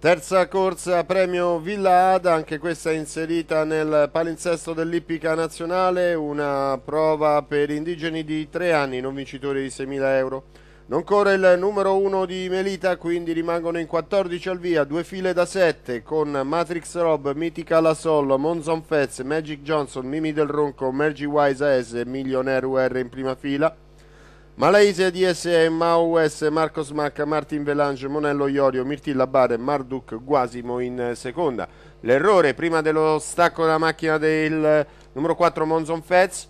Terza corsa premio Villa Ada, anche questa inserita nel palinsesto dell'Ippica Nazionale, una prova per indigeni di tre anni, non vincitori di 6.000 euro. Non corre il numero 1 di Melita, quindi rimangono in 14 al via, due file da 7 con Matrix Rob, Mitica Lasollo, Monzon Fez, Magic Johnson, Mimi del Ronco, Mergi Wise AS e Millionaire UR in prima fila. Malaysia DSE, Mao S, Marcos Macca, Martin Velange, Monello Iorio, Mirtilla Bare, Marduk Guasimo in seconda. L'errore prima dello stacco della macchina del numero 4 Monzon Fez.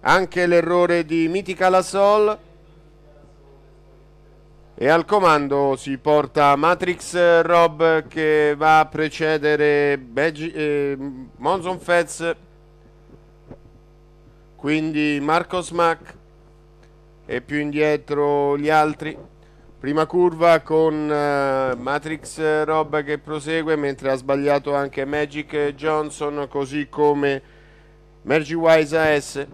Anche l'errore di Mitica Lasol. E al comando si porta Matrix Rob che va a precedere Beggi, eh, Monzon Fez. Quindi Marcos Mac e più indietro gli altri. Prima curva con eh, Matrix eh, Rob che prosegue mentre ha sbagliato anche Magic Johnson così come Wise AS.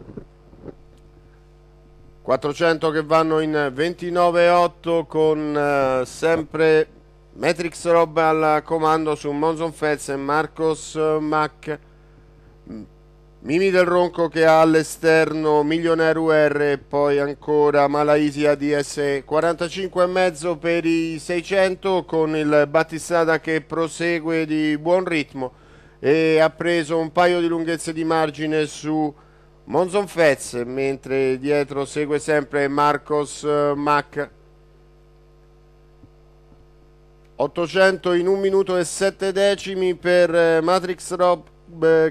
400 che vanno in 29.8 8 con eh, sempre Matrix Rob al comando su Monson Fez e Marcos Mack. Mimi del Ronco che ha all'esterno Milionaire UR e poi ancora Malaisia DS 45,5 per i 600 con il Battistrada che prosegue di buon ritmo e ha preso un paio di lunghezze di margine su Monzon Fez mentre dietro segue sempre Marcos eh, Mac 800 in 1 minuto e 7 decimi per eh, Matrix Rob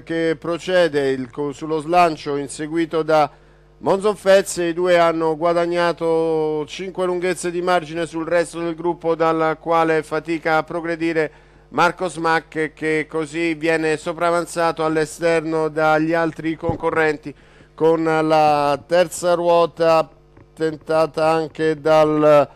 che procede il, sullo slancio inseguito da Monzon Monzonfezze. I due hanno guadagnato 5 lunghezze di margine sul resto del gruppo dalla quale fatica a progredire Marco Smack che così viene sopravanzato all'esterno dagli altri concorrenti con la terza ruota tentata anche dal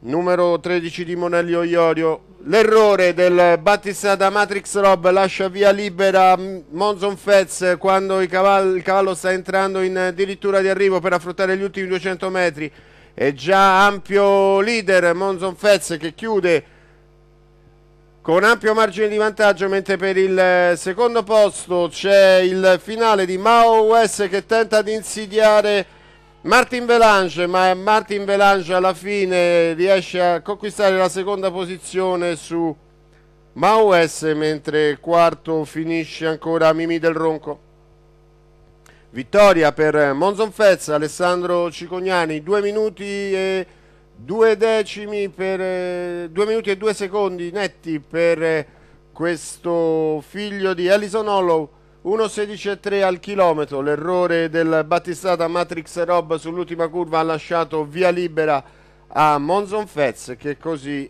numero 13 di Monelli Oiorio L'errore del Battistrada Matrix Rob lascia via libera Monzon Fez quando il cavallo, il cavallo sta entrando in addirittura di arrivo per affrontare gli ultimi 200 metri. È già ampio leader Monzon Fez che chiude con ampio margine di vantaggio mentre per il secondo posto c'è il finale di Mao West che tenta di insidiare Martin Velange, ma Martin Velange alla fine riesce a conquistare la seconda posizione su Maus, mentre quarto finisce ancora Mimi del Ronco. Vittoria per Monzon Fez, Alessandro Cicognani, 2 minuti e 2 decimi per 2 minuti e 2 secondi netti per questo figlio di Alison Hollow. 1.16.3 al chilometro, l'errore del Battistata Matrix Rob sull'ultima curva ha lasciato via libera a Monzon Fez che così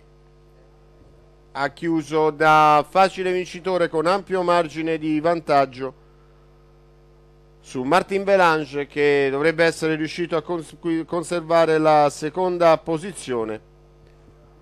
ha chiuso da facile vincitore con ampio margine di vantaggio su Martin Belange che dovrebbe essere riuscito a cons- conservare la seconda posizione